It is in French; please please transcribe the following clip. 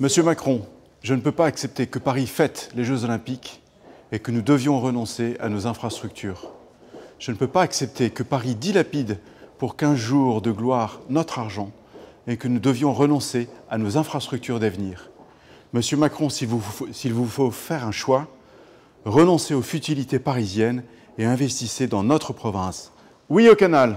Monsieur Macron, je ne peux pas accepter que Paris fête les Jeux olympiques et que nous devions renoncer à nos infrastructures. Je ne peux pas accepter que Paris dilapide pour 15 jours de gloire notre argent et que nous devions renoncer à nos infrastructures d'avenir. Monsieur Macron, s'il vous, vous, faut faire un choix, renoncez aux futilités parisiennes et investissez dans notre province. Oui au canal